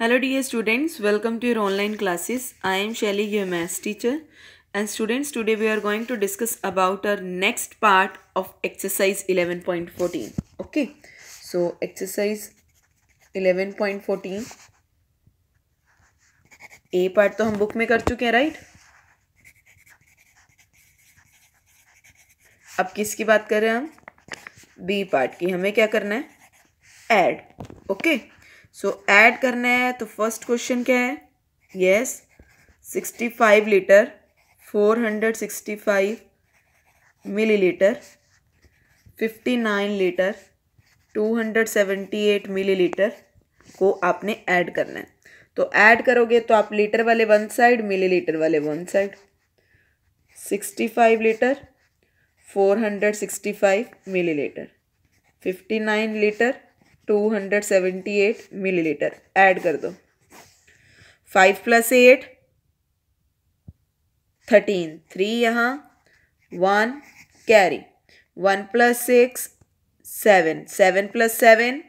Hello dear students welcome to your online classes I am Shaili your maths teacher and students today we are going to discuss about our next part of exercise eleven point fourteen okay so exercise eleven point fourteen A part तो हम book में कर चुके हैं right अब किसकी बात कर रहे हैं हम बी पार्ट की हमें क्या करना है add okay okay? So so, add करना है तो फर्स्ट क्वेश्चन क्या है yes sixty five litre four hundred sixty five millilitre fifty nine litre two hundred seventy eight millilitre को आपने ऐड करना है तो ऐड करोगे तो आप लीटर वाले वन साइड मिली लीटर वाले one side sixty five litre four hundred sixty five millilitre fifty nine litre two hundred seventy eight add कर दो five plus eight thirteen three यहाँ one carry one plus six seven seven plus seven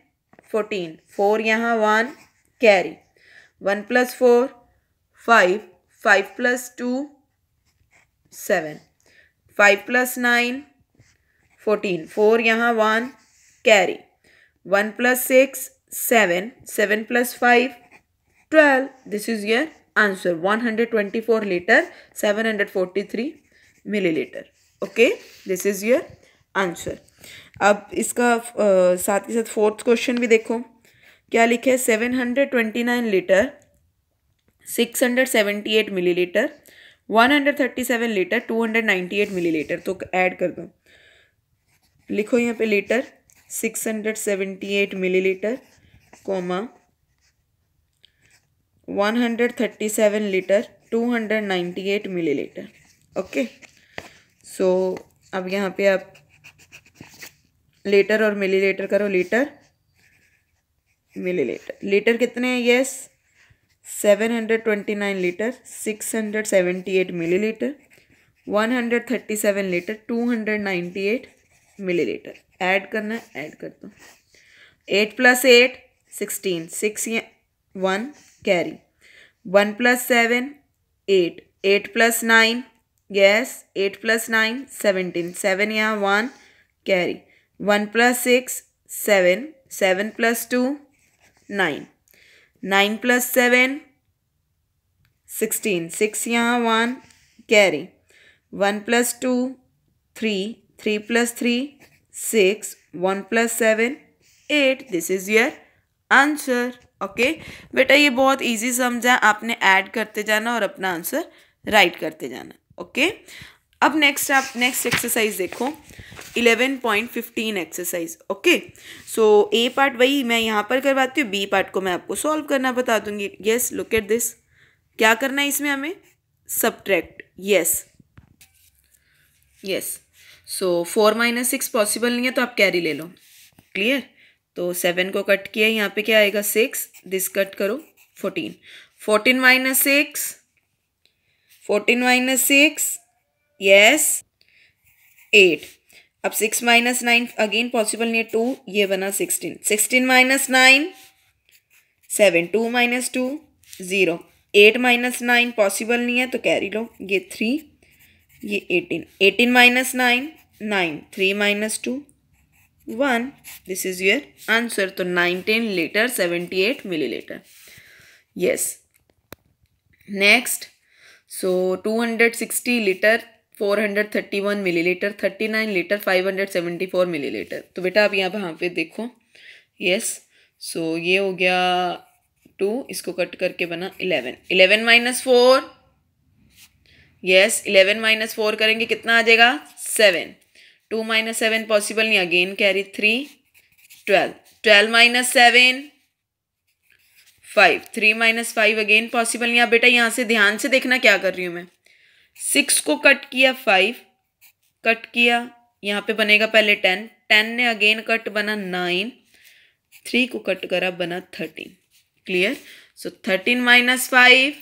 fourteen four यहाँ one carry one plus four five five plus two seven five plus nine fourteen four यहाँ one carry one plus plus six seven seven twelve this is your answer one hundred twenty four litre seven hundred forty three millilitre okay this is your answer अब इसका साथ ही साथ fourth question भी देखो क्या लिखे seven hundred twenty nine litre six hundred seventy eight millilitre one hundred thirty seven litre two hundred ninety eight millilitre तो add कर दो लिखो यहाँ पे litre six hundred seventy eight millilitre comma one hundred thirty seven litre two hundred ninety eight millilitre okay so अब यहाँ पे आप लीटर और मिलीलीटर करो लीटर मिलीलीटर लीटर कितने हैं yes seven hundred twenty nine litre six hundred seventy eight millilitre one hundred thirty seven litre two hundred ninety eight millilitre add करना है ऐड कर दो eight plus eight sixteen six one carry one plus seven eight eight plus nine yes eight plus nine seventeen seven यहाँ one carry one plus six seven seven plus two nine nine plus seven sixteen six यहाँ one carry one plus two three three plus three six one plus seven eight This is your answer okay okay? बेटा ये बहुत easy समझा आपने add करते जाना और अपना आंसर राइट करते जाना ओके okay? अब नेक्स्ट आप नेक्स्ट एक्सरसाइज देखो eleven point fifteen exercise okay so A part वही मैं यहाँ पर करवाती हूँ बी पार्ट को मैं आपको सॉल्व करना बता दूंगी येस लुक एट दिस क्या करना है इसमें हमें subtract yes yes so four minus six possible नहीं है तो आप कैरी ले लो क्लियर तो सेवन को कट किया यहाँ पे क्या आएगा सिक्स दिस कट करो fourteen fourteen minus six fourteen minus six yes eight अब six minus nine again possible नहीं है टू ये बना sixteen sixteen minus nine seven two minus two zero eight minus nine possible नहीं है तो carry लो ये थ्री ये eighteen eighteen minus nine nine three minus two one this is your answer तो nineteen litre seventy eight millilitre yes next so two hundred sixty litre four hundred thirty one millilitre thirty nine litre five hundred seventy four millilitre तो बेटा आप यहाँ वहाँ पे देखो yes yes. सो so, ये हो गया टू इसको कट करके बना eleven eleven minus four yes eleven minus four करेंगे कितना आ जाएगा seven two minus seven possible नहीं again carry three twelve twelve minus seven five three minus five again possible नहीं आप बेटा यहाँ से ध्यान से देखना क्या कर रही हूँ मैं सिक्स को कट किया फाइव कट किया यहाँ पे बनेगा पहले टेन टेन ने अगेन कट बना नाइन थ्री को कट करा बना thirteen clear so thirteen minus five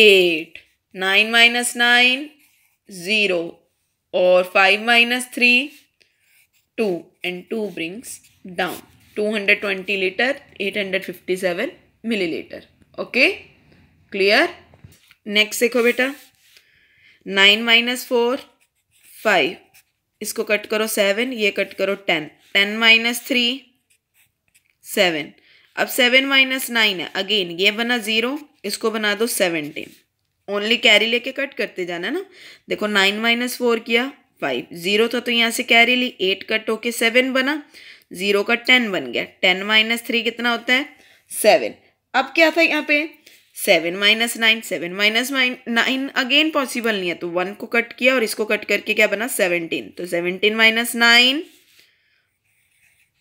eight nine minus nine zero और five minus three two and two brings down two hundred twenty litre eight hundred fifty seven millilitre okay clear next देखो बेटा nine minus four five इसको cut करो seven ये cut करो ten ten minus three seven अब seven minus nine है again ये बना ज़ीरो इसको बना दो सेवनटीन ओनली कैरी लेके कट करते जाना ना देखो नाइन माइनस फोर किया फाइव ज़ीरो था तो यहाँ से कैरी ली एट कट होके सेवन बना ज़ीरो का टेन बन गया टेन माइनस थ्री कितना होता है सेवन अब क्या था यहाँ पे seven minus nine seven minus nine again possible नहीं है तो वन को कट किया और इसको कट करके क्या बना सेवनटीन तो सेवनटीन माइनस नाइन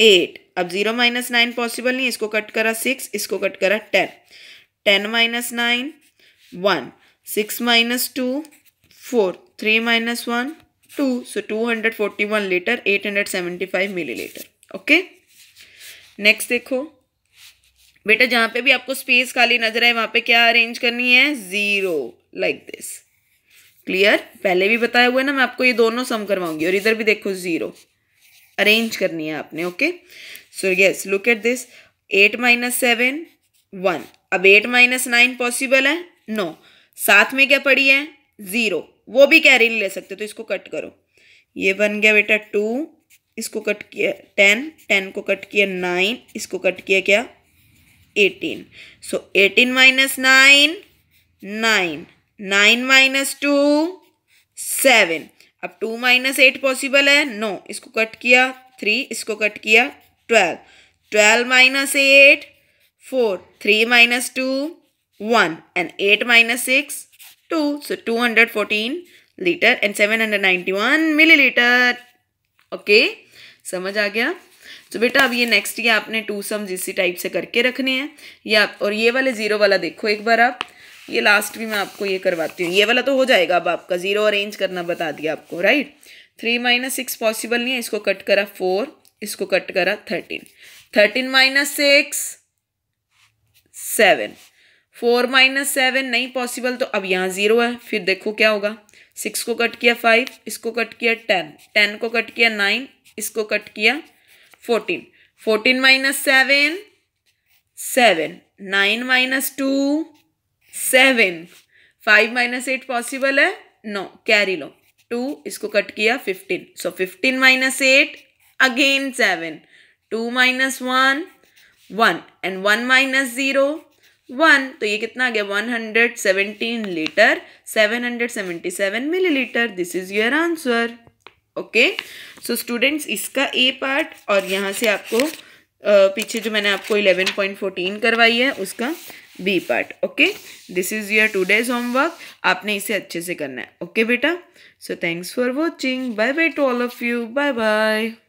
एट अब जीरो माइनस नाइन पॉसिबल नहीं इसको कट करा सिक्स इसको कट करा ten ten minus nine one six minus minus two four three one two so two hundred forty one litre eight hundred seventy five millilitre okay next देखो बेटा जहाँ पे भी आपको स्पेस खाली नजर आए वहाँ पे क्या अरेंज करनी है ज़ीरो लाइक दिस क्लियर पहले भी बताया हुआ है ना मैं आपको ये दोनों सम करवाऊंगी और इधर भी देखो ज़ीरो अरेंज करनी है आपने okay so yes look at this eight minus seven one अब एट माइनस नाइन पॉसिबल है नो no. साथ में क्या पड़ी है ज़ीरो वो भी कैरी नहीं ले सकते तो इसको कट करो ये बन गया बेटा टू इसको कट किया टेन टेन को कट किया नाइन इसको कट किया क्या eighteen so eighteen minus nine nine nine minus two seven अब टू माइनस एट पॉसिबल है नो no. इसको कट किया थ्री इसको कट किया twelve twelve minus eight four three minus two minus six two so two hundred fourteen litre and seven hundred ninety one millilitre okay समझ आ गया तो बेटा अब ये नेक्स्ट ये आपने टू सम्स इसी टाइप से करके रखने हैं ये आप और ये वाले ज़ीरो वाला देखो एक बार आप ये लास्ट भी मैं आपको ये करवाती हूँ ये वाला तो हो जाएगा अब आपका ज़ीरो अरेंज करना बता दिया आपको right three minus six possible नहीं है इसको कट करा फोर इसको कट करा thirteen thirteen minus six seven four minus seven नहीं पॉसिबल तो अब यहाँ ज़ीरो है फिर देखो क्या होगा सिक्स को कट किया फाइव इसको कट किया टेन टेन को कट किया नाइन इसको कट किया fourteen fourteen minus seven seven nine minus two seven five minus eight possible है नो कैरी लो टू इसको कट किया fifteen so fifteen minus eight again seven two minus one one and one minus zero one तो ये कितना आ गया one hundred seventeen litre seven hundred seventy seven millilitre this is your answer okay so students इसका A part और यहाँ से आपको पीछे जो मैंने आपको इलेवन पॉइंट फोर्टीन करवाई है उसका B part okay this is your two days homework आपने इसे अच्छे से करना है ओके okay, बेटा सो thanks for watching bye bye to all of you bye bye